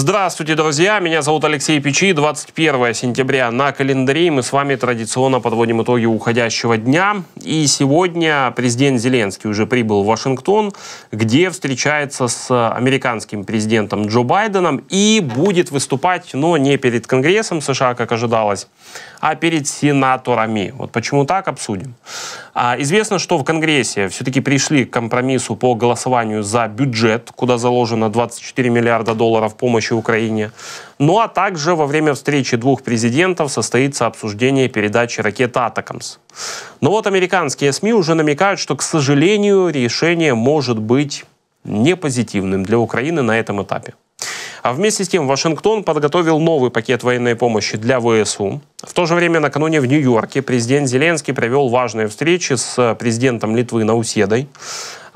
Здравствуйте, друзья! Меня зовут Алексей Печи. 21 сентября на календаре. Мы с вами традиционно подводим итоги уходящего дня. И сегодня президент Зеленский уже прибыл в Вашингтон, где встречается с американским президентом Джо Байденом и будет выступать, но не перед Конгрессом США, как ожидалось, а перед сенаторами. Вот почему так, обсудим. А, известно, что в Конгрессе все-таки пришли к компромиссу по голосованию за бюджет, куда заложено 24 миллиарда долларов помощи помощи Украине. Ну а также во время встречи двух президентов состоится обсуждение передачи ракет «Атакамс». Но вот американские СМИ уже намекают, что, к сожалению, решение может быть не позитивным для Украины на этом этапе. А вместе с тем Вашингтон подготовил новый пакет военной помощи для ВСУ. В то же время накануне в Нью-Йорке президент Зеленский провел важные встречи с президентом Литвы Науседой.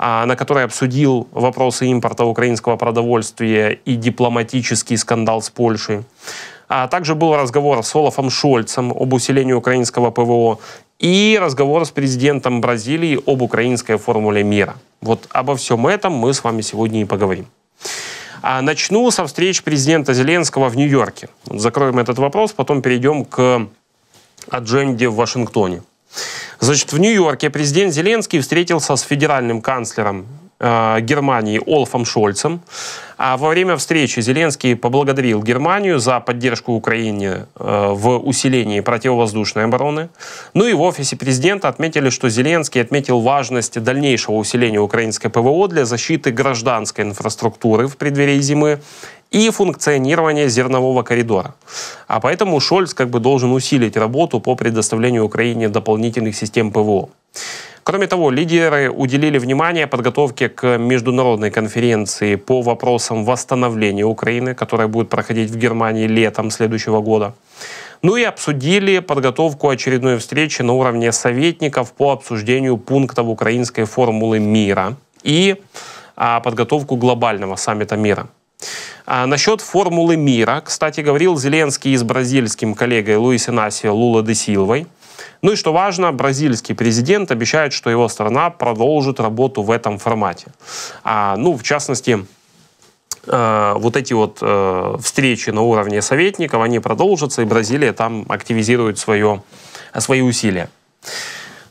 А, на которой обсудил вопросы импорта украинского продовольствия и дипломатический скандал с Польшей. А также был разговор с Олафом Шольцем об усилении украинского ПВО и разговор с президентом Бразилии об украинской формуле мира. Вот обо всем этом мы с вами сегодня и поговорим. А начну со встреч президента Зеленского в Нью-Йорке. Закроем этот вопрос, потом перейдем к адженде в Вашингтоне. Значит, в Нью-Йорке президент Зеленский встретился с федеральным канцлером Э, Германии Олафом Шольцем. А во время встречи Зеленский поблагодарил Германию за поддержку Украине э, в усилении противовоздушной обороны. Ну и в офисе президента отметили, что Зеленский отметил важность дальнейшего усиления украинской ПВО для защиты гражданской инфраструктуры в преддверии зимы и функционирования зернового коридора. А поэтому Шольц как бы должен усилить работу по предоставлению Украине дополнительных систем ПВО. Кроме того, лидеры уделили внимание подготовке к международной конференции по вопросам восстановления Украины, которая будет проходить в Германии летом следующего года. Ну и обсудили подготовку очередной встречи на уровне советников по обсуждению пунктов украинской формулы мира и а, подготовку глобального саммита мира. А насчет формулы мира, кстати, говорил Зеленский с бразильским коллегой Луис Инасио Лула де Силвой – ну и что важно, бразильский президент обещает, что его страна продолжит работу в этом формате. А, ну, в частности, э, вот эти вот э, встречи на уровне советников, они продолжатся, и Бразилия там активизирует свое, свои усилия.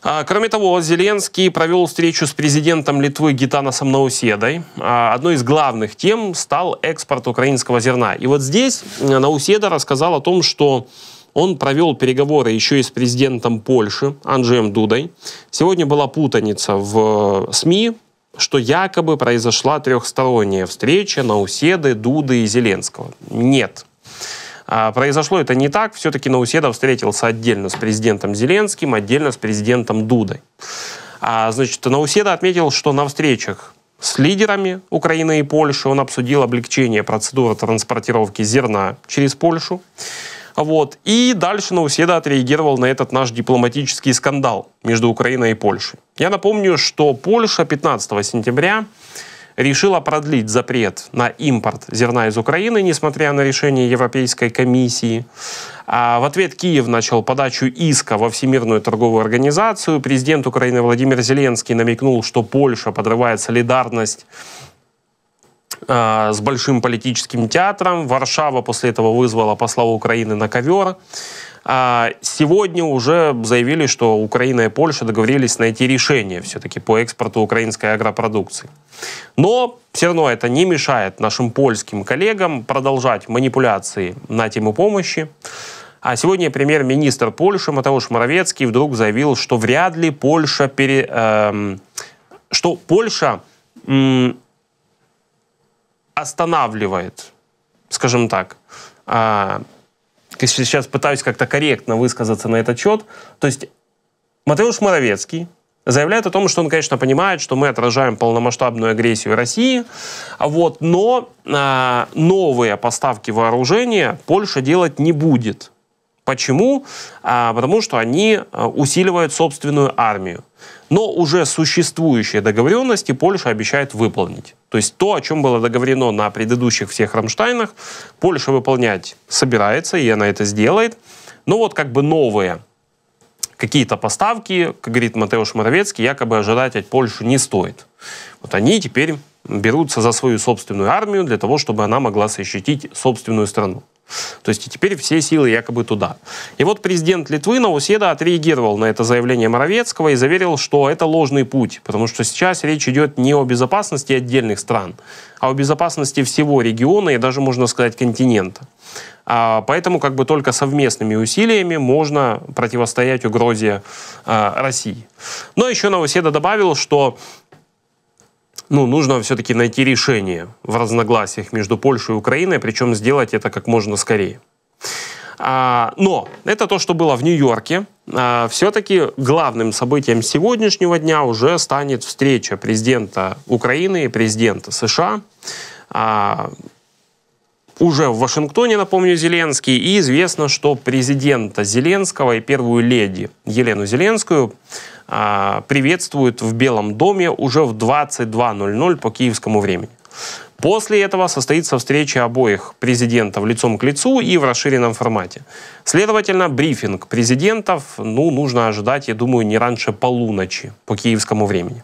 А, кроме того, Зеленский провел встречу с президентом Литвы Гитаносом Науседой. А, одной из главных тем стал экспорт украинского зерна. И вот здесь Науседа рассказал о том, что он провел переговоры еще и с президентом Польши Анджеем Дудой. Сегодня была путаница в э, СМИ, что якобы произошла трехсторонняя встреча Науседы, Дуды и Зеленского. Нет. А, произошло это не так. Все-таки Науседа встретился отдельно с президентом Зеленским, отдельно с президентом Дудой. А, значит, Науседа отметил, что на встречах с лидерами Украины и Польши он обсудил облегчение процедуры транспортировки зерна через Польшу. Вот. И дальше Науседа отреагировал на этот наш дипломатический скандал между Украиной и Польшей. Я напомню, что Польша 15 сентября решила продлить запрет на импорт зерна из Украины, несмотря на решение Европейской комиссии. А в ответ Киев начал подачу иска во Всемирную торговую организацию. Президент Украины Владимир Зеленский намекнул, что Польша подрывает солидарность а, с большим политическим театром. Варшава после этого вызвала посла Украины на ковер. А, сегодня уже заявили, что Украина и Польша договорились найти решение все-таки по экспорту украинской агропродукции. Но все равно это не мешает нашим польским коллегам продолжать манипуляции на тему помощи. А сегодня премьер-министр Польши Матауш Моровецкий вдруг заявил, что вряд ли Польша пере, эм, что Польша останавливает, скажем так, сейчас а, пытаюсь как-то корректно высказаться на этот счет, то есть Матеуш Моровецкий заявляет о том, что он, конечно, понимает, что мы отражаем полномасштабную агрессию России, а вот, но э, новые поставки вооружения Польша делать не будет. Почему? А, потому что они э, усиливают собственную армию. Но уже существующие договоренности Польша обещает выполнить. То есть то, о чем было договорено на предыдущих всех Рамштайнах, Польша выполнять собирается, и она это сделает. Но вот как бы новые какие-то поставки, как говорит Матеуш Моровецкий, якобы ожидать от Польши не стоит. Вот они теперь берутся за свою собственную армию для того, чтобы она могла защитить собственную страну. То есть теперь все силы якобы туда. И вот президент Литвы Науседа отреагировал на это заявление Моровецкого и заверил, что это ложный путь, потому что сейчас речь идет не о безопасности отдельных стран, а о безопасности всего региона и даже, можно сказать, континента. А поэтому как бы только совместными усилиями можно противостоять угрозе а, России. Но еще Новоседа добавил, что ну, нужно все-таки найти решение в разногласиях между Польшей и Украиной, причем сделать это как можно скорее. А, но это то, что было в Нью-Йорке. А, все-таки главным событием сегодняшнего дня уже станет встреча президента Украины и президента США. А, уже в Вашингтоне, напомню, Зеленский. И известно, что президента Зеленского и первую леди Елену Зеленскую а, приветствуют в Белом доме уже в 22.00 по киевскому времени. После этого состоится встреча обоих президентов лицом к лицу и в расширенном формате. Следовательно, брифинг президентов ну, нужно ожидать, я думаю, не раньше полуночи по киевскому времени.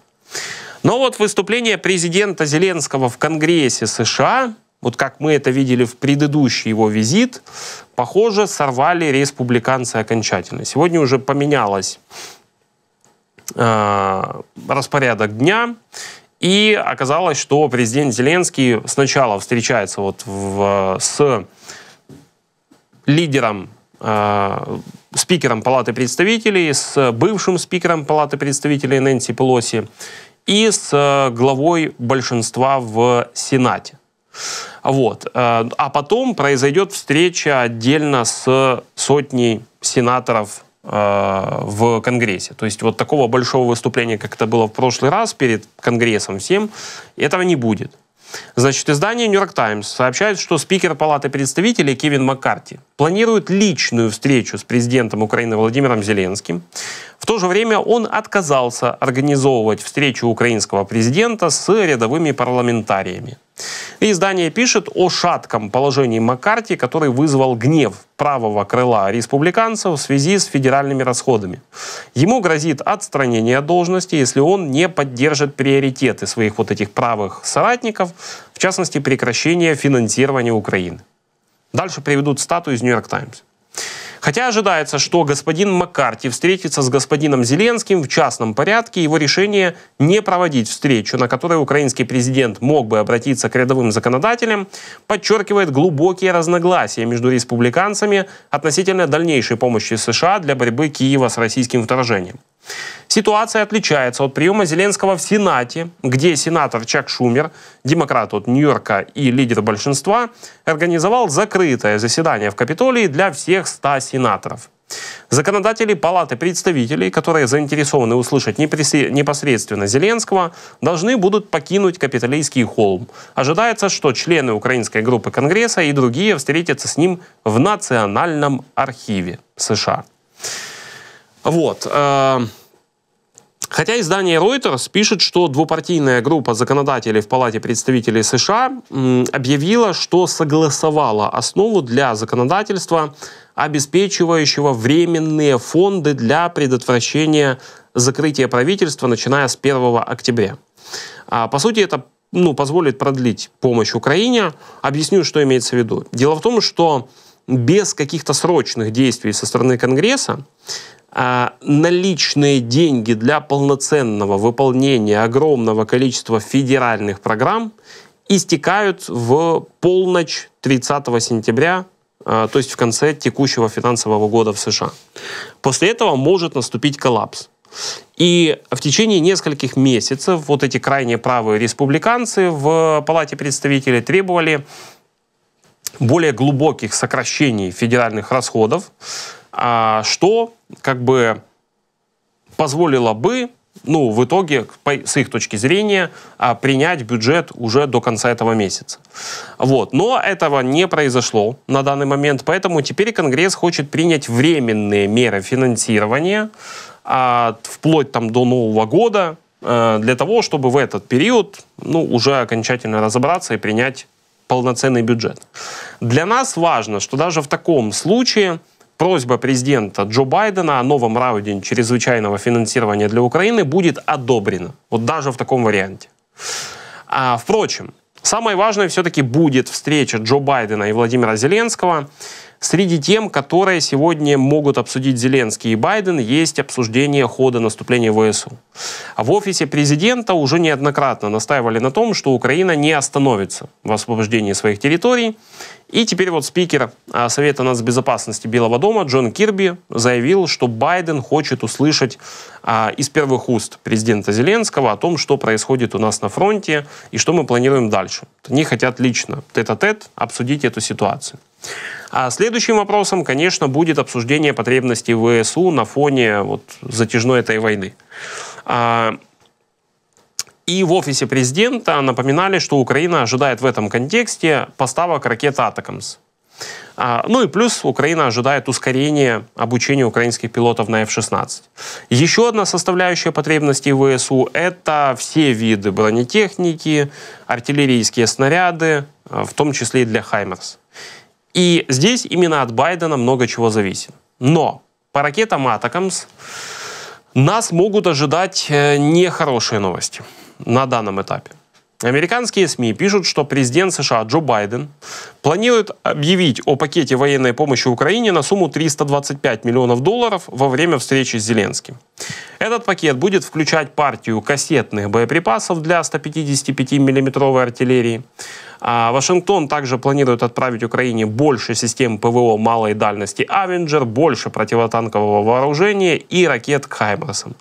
Но вот выступление президента Зеленского в Конгрессе США вот как мы это видели в предыдущий его визит, похоже, сорвали республиканцы окончательно. Сегодня уже поменялось э, распорядок дня, и оказалось, что президент Зеленский сначала встречается вот в, с лидером э, спикером Палаты представителей, с бывшим спикером Палаты представителей Нэнси Пелоси и с э, главой большинства в Сенате. Вот. Э, а потом произойдет встреча отдельно с сотней сенаторов э, в Конгрессе. То есть вот такого большого выступления, как это было в прошлый раз перед Конгрессом всем, этого не будет. Значит, издание New York Times сообщает, что спикер Палаты представителей Кевин Маккарти планирует личную встречу с президентом Украины Владимиром Зеленским. В то же время он отказался организовывать встречу украинского президента с рядовыми парламентариями. И издание пишет о шатком положении Маккарти, который вызвал гнев правого крыла республиканцев в связи с федеральными расходами. Ему грозит отстранение от должности, если он не поддержит приоритеты своих вот этих правых соратников, в частности, прекращение финансирования Украины. Дальше приведут статую из «Нью-Йорк Таймс». Хотя ожидается, что господин Маккарти встретится с господином Зеленским в частном порядке, его решение не проводить встречу, на которой украинский президент мог бы обратиться к рядовым законодателям, подчеркивает глубокие разногласия между республиканцами относительно дальнейшей помощи США для борьбы Киева с российским вторжением. Ситуация отличается от приема Зеленского в Сенате, где сенатор Чак Шумер, демократ от Нью-Йорка и лидер большинства, организовал закрытое заседание в Капитолии для всех 100 сенаторов. Законодатели Палаты представителей, которые заинтересованы услышать непосредственно Зеленского, должны будут покинуть Капитолийский холм. Ожидается, что члены украинской группы Конгресса и другие встретятся с ним в Национальном архиве США. Вот. Э, Хотя издание Reuters пишет, что двупартийная группа законодателей в Палате представителей США объявила, что согласовала основу для законодательства, обеспечивающего временные фонды для предотвращения закрытия правительства, начиная с 1 октября. А, по сути, это ну, позволит продлить помощь Украине. Объясню, что имеется в виду. Дело в том, что без каких-то срочных действий со стороны Конгресса а наличные деньги для полноценного выполнения огромного количества федеральных программ истекают в полночь 30 сентября, а, то есть в конце текущего финансового года в США. После этого может наступить коллапс. И в течение нескольких месяцев вот эти крайне правые республиканцы в Палате представителей требовали более глубоких сокращений федеральных расходов, а что как бы позволило бы, ну, в итоге, с их точки зрения, а, принять бюджет уже до конца этого месяца. Вот. Но этого не произошло на данный момент, поэтому теперь Конгресс хочет принять временные меры финансирования а, вплоть там до Нового года, э, для того, чтобы в этот период ну, уже окончательно разобраться и принять полноценный бюджет. Для нас важно, что даже в таком случае просьба президента Джо Байдена о новом раунде чрезвычайного финансирования для Украины будет одобрена. Вот даже в таком варианте. А, впрочем, самое важное все-таки будет встреча Джо Байдена и Владимира Зеленского. Среди тем, которые сегодня могут обсудить Зеленский и Байден, есть обсуждение хода наступления ВСУ. В офисе президента уже неоднократно настаивали на том, что Украина не остановится в освобождении своих территорий. И теперь вот спикер а, Совета нацбезопасности Белого дома Джон Кирби заявил, что Байден хочет услышать а, из первых уст президента Зеленского о том, что происходит у нас на фронте и что мы планируем дальше. Они хотят лично тет-а-тет -а -тет обсудить эту ситуацию. А следующим вопросом, конечно, будет обсуждение потребностей ВСУ на фоне вот затяжной этой войны. А, и в офисе президента напоминали, что Украина ожидает в этом контексте поставок ракет «Атакамс». А, ну и плюс Украина ожидает ускорения обучения украинских пилотов на F-16. Еще одна составляющая потребностей ВСУ – это все виды бронетехники, артиллерийские снаряды, а, в том числе и для «Хаймерс». И здесь именно от Байдена много чего зависит. Но по ракетам «Атакамс» нас могут ожидать э, нехорошие новости на данном этапе. Американские СМИ пишут, что президент США Джо Байден планирует объявить о пакете военной помощи Украине на сумму 325 миллионов долларов во время встречи с Зеленским. Этот пакет будет включать партию кассетных боеприпасов для 155 миллиметровой артиллерии. А Вашингтон также планирует отправить Украине больше систем ПВО малой дальности «Авенджер», больше противотанкового вооружения и ракет к «Хаймерсам».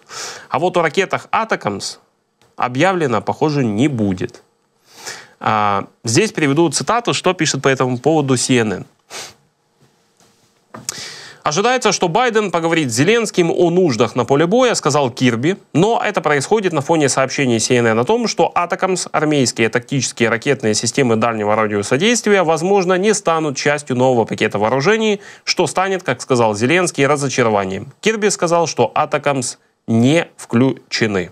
А вот о ракетах «Атакамс» объявлено, похоже, не будет. А, здесь приведу цитату, что пишет по этому поводу CNN – Ожидается, что Байден поговорит с Зеленским о нуждах на поле боя, сказал Кирби, но это происходит на фоне сообщений CNN о том, что Атакамс, армейские тактические ракетные системы дальнего радиуса действия, возможно, не станут частью нового пакета вооружений, что станет, как сказал Зеленский, разочарованием. Кирби сказал, что Атакамс не включены.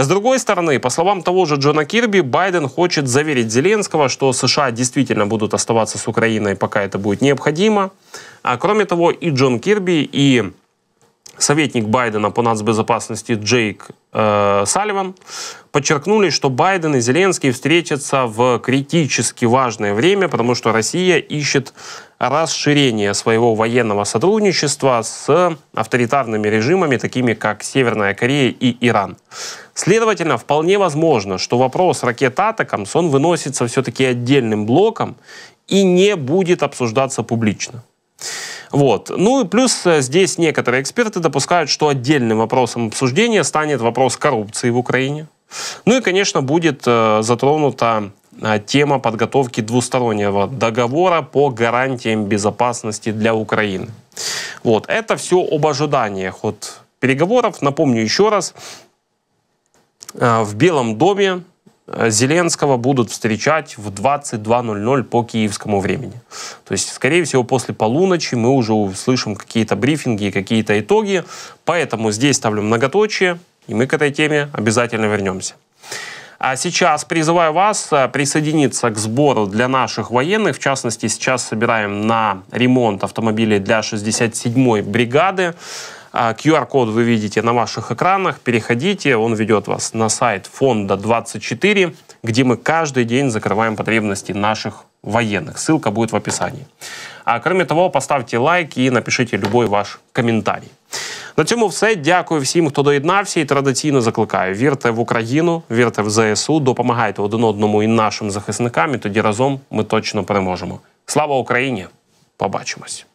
С другой стороны, по словам того же Джона Кирби, Байден хочет заверить Зеленского, что США действительно будут оставаться с Украиной, пока это будет необходимо. А кроме того, и Джон Кирби, и советник Байдена по нацбезопасности Джейк э, Салливан подчеркнули, что Байден и Зеленский встретятся в критически важное время, потому что Россия ищет расширение своего военного сотрудничества с авторитарными режимами, такими как Северная Корея и Иран. Следовательно, вполне возможно, что вопрос ракет «Атакамс» он выносится все-таки отдельным блоком и не будет обсуждаться публично. Вот. Ну и плюс э, здесь некоторые эксперты допускают, что отдельным вопросом обсуждения станет вопрос коррупции в Украине. Ну и, конечно, будет э, затронута а, тема подготовки двустороннего договора по гарантиям безопасности для Украины. Вот, это все об ожиданиях от переговоров. Напомню еще раз, а, в Белом доме а, Зеленского будут встречать в 22.00 по киевскому времени. То есть, скорее всего, после полуночи мы уже услышим какие-то брифинги, какие-то итоги. Поэтому здесь ставлю многоточие, и мы к этой теме обязательно вернемся. А сейчас призываю вас э, присоединиться к сбору для наших военных. В частности, сейчас собираем на ремонт автомобилей для 67-й бригады. А, QR-код вы видите на ваших экранах. Переходите, он ведет вас на сайт фонда 24, где мы каждый день закрываем потребности наших военных. Ссылка будет в описании. А кроме того, поставьте лайк и напишите любой ваш комментарий. На цьому все. Дякую всім, хто доєднався, і традиційно закликаю: вірте в Україну, вірте в ЗСУ, допомагайте один одному і нашим захисникам. І тоді разом ми точно переможемо. Слава Україні! Побачимось.